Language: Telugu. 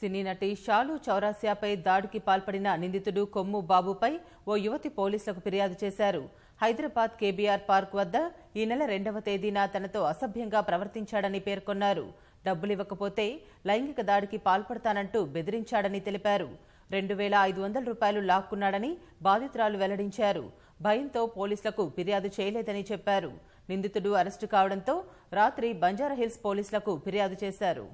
సినీ నటి షాలు చౌరాసియాపై దాడికి పాల్పడిన నిందితుడు కొమ్ము బాబుపై ఓ యువతి పోలీసులకు ఫిర్యాదు చేశారు హైదరాబాద్ కేబీఆర్ పార్క్ వద్ద ఈ నెల రెండవ తేదీన తనతో అసభ్యంగా ప్రవర్తించాడని పేర్కొన్నారు డబ్బులు ఇవ్వకపోతే లైంగిక దాడికి పాల్పడతానంటూ బెదిరించాడని తెలిపారు రెండు వేల ఐదు వందల రూపాయలు లాక్కున్నాడని బాధితురాలు వెల్లడించారు భయంతో పోలీసులకు ఫిర్యాదు చేయలేదని చెప్పారు నిందితుడు అరెస్టు కావడంతో రాత్రి బంజారాహిల్స్ పోలీసులకు ఫిర్యాదు చేశారు